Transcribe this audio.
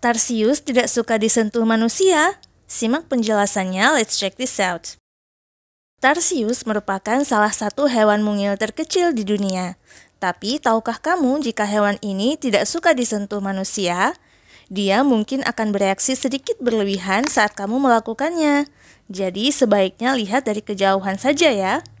Tarsius tidak suka disentuh manusia. Simak penjelasannya, let's check this out. Tarsius merupakan salah satu hewan mungil terkecil di dunia. Tapi tahukah kamu jika hewan ini tidak suka disentuh manusia? Dia mungkin akan bereaksi sedikit berlebihan saat kamu melakukannya. Jadi sebaiknya lihat dari kejauhan saja ya.